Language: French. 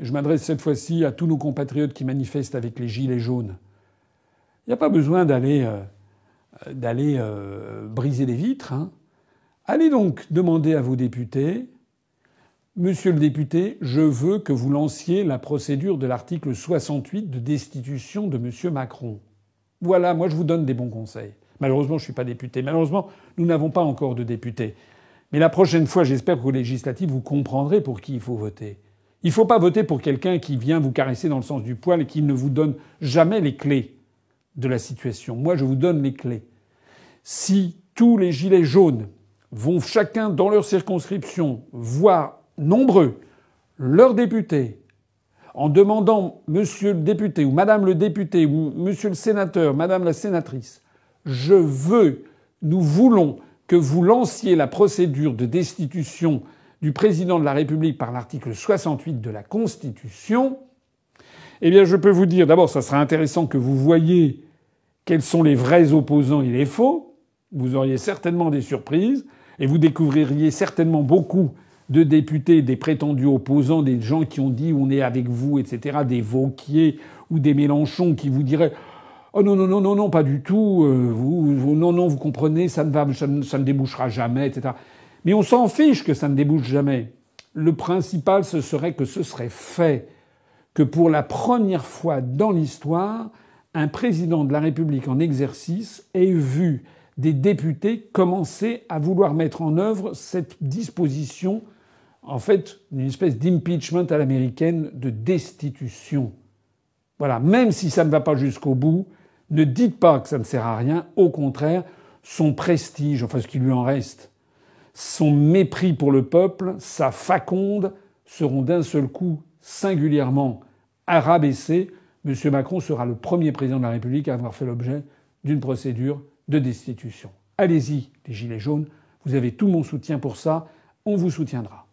Je m'adresse cette fois-ci à tous nos compatriotes qui manifestent avec les gilets jaunes. Il n'y a pas besoin d'aller euh, euh, briser les vitres. Hein. Allez donc demander à vos députés, Monsieur le député, je veux que vous lanciez la procédure de l'article 68 de destitution de Monsieur Macron. Voilà, moi je vous donne des bons conseils. Malheureusement, je ne suis pas député. Malheureusement, nous n'avons pas encore de députés. Mais la prochaine fois, j'espère que vos législatives, vous comprendrez pour qui il faut voter. Il ne faut pas voter pour quelqu'un qui vient vous caresser dans le sens du poil et qui ne vous donne jamais les clés de la situation. Moi, je vous donne les clés. Si tous les gilets jaunes vont chacun dans leur circonscription voir nombreux leurs députés en demandant monsieur le député ou madame le député ou monsieur le sénateur, madame la sénatrice, je veux, nous voulons que vous lanciez la procédure de destitution du président de la République par l'article 68 de la Constitution, eh bien je peux vous dire d'abord, ça serait intéressant que vous voyiez quels sont les vrais opposants et les faux. Vous auriez certainement des surprises et vous découvririez certainement beaucoup de députés, des prétendus opposants, des gens qui ont dit on est avec vous, etc., des Vauquier ou des Mélenchon qui vous diraient Oh non, non, non, non, non, pas du tout. Euh, vous, non, non, vous comprenez, ça ne, va, ça ne, ça ne débouchera jamais, etc. Mais on s'en fiche que ça ne débouche jamais. Le principal, ce serait que ce serait fait, que pour la première fois dans l'histoire, un président de la République en exercice ait vu des députés commencer à vouloir mettre en œuvre cette disposition, en fait, une espèce d'impeachment à l'américaine de destitution. Voilà, même si ça ne va pas jusqu'au bout, ne dites pas que ça ne sert à rien, au contraire, son prestige, enfin ce qui lui en reste, son mépris pour le peuple, sa faconde seront d'un seul coup singulièrement arabaissés. M. Macron sera le premier président de la République à avoir fait l'objet d'une procédure de destitution. Allez-y, les Gilets jaunes, vous avez tout mon soutien pour ça, on vous soutiendra.